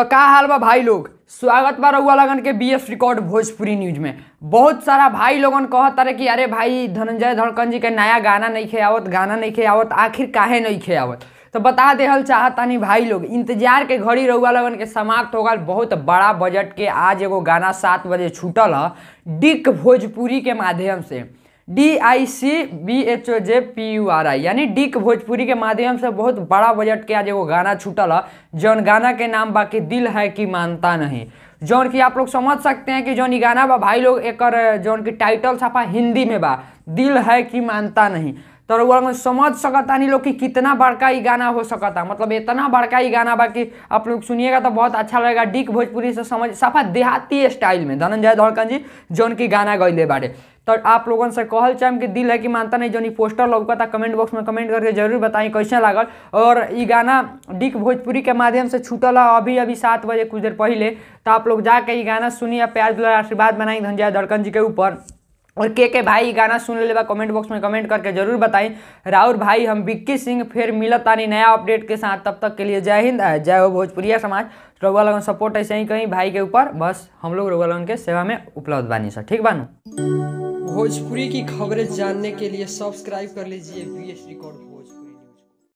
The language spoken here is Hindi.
तो का हाल बा भाई लोग स्वागत बा रउआ लगन के B F record Bhojpuri news में बहुत सारा भाई लोगन कहत रहे कि अरे भाई धनंजय धड़कन जी के नया गाना नहीं खे आवत गाना नहीं खे आवत आखिर काहे नहीं खे आवत तो बता देहल चाहतानी भाई लोग इंतजार के घड़ी रउआ लगन के समाप्त गल बहुत बड़ा बजट के आज एगो गाना सात बजे छूटल डिक भोजपुरी के माध्यम से D I C B H O J P U R I यानी डी भोजपुरी के माध्यम से बहुत बड़ा बजट के आज एगो गाना छूटल है जौन गाना के नाम बाकी दिल है कि मानता नहीं जौन कि आप लोग समझ सकते हैं कि जौन गाना बा भाई लोग एक जौन की टाइटल छापा हिंदी में बा दिल है कि मानता नहीं तर तो वो समझ सकता नहीं लोग कि कितना बड़का ही गाना हो सकता था मतलब इतना बड़का ही गाना बाकी आप लोग सुनिएगा तो बहुत अच्छा लगेगा डिक भोजपुरी से समझ साफा देहाती स्टाइल में धनंजय धड़कन जी जौन की गाना गैले बारे तो आप लोगों से कहल चाहम कि दिल है कि मानता नहीं जौन पोस्टर था कमेंट बॉक्स में कमेंट करके जरूर बताई कैसे लागल और ये गाना डिक भोजपुरी के माध्यम से छूटल है अभी अभी सात बजे कुछ देर पहले तो आप लोग जाके ये गाना सुनिए प्याज आशीर्वाद बनाई धनंजय धड़कन जी के ऊपर और के के भाई गाना सुन ले कमेंट बॉक्स में कमेंट करके जरूर बताई राहुल भाई हम बिक्की सिंह फिर मिलत तानी नया अपडेट के साथ तब तक के लिए जय हिंद जय हो भोजपुरिया समाज रघुआ लगन सपोर्ट ऐसे ही कहीं भाई के ऊपर बस हम लोग रघुआ लगन के सेवा में उपलब्ध बानी सर ठीक बानू भोजपुरी की खबरें जानने के लिए सब्सक्राइब कर लीजिए बी रिकॉर्ड भोजपुरी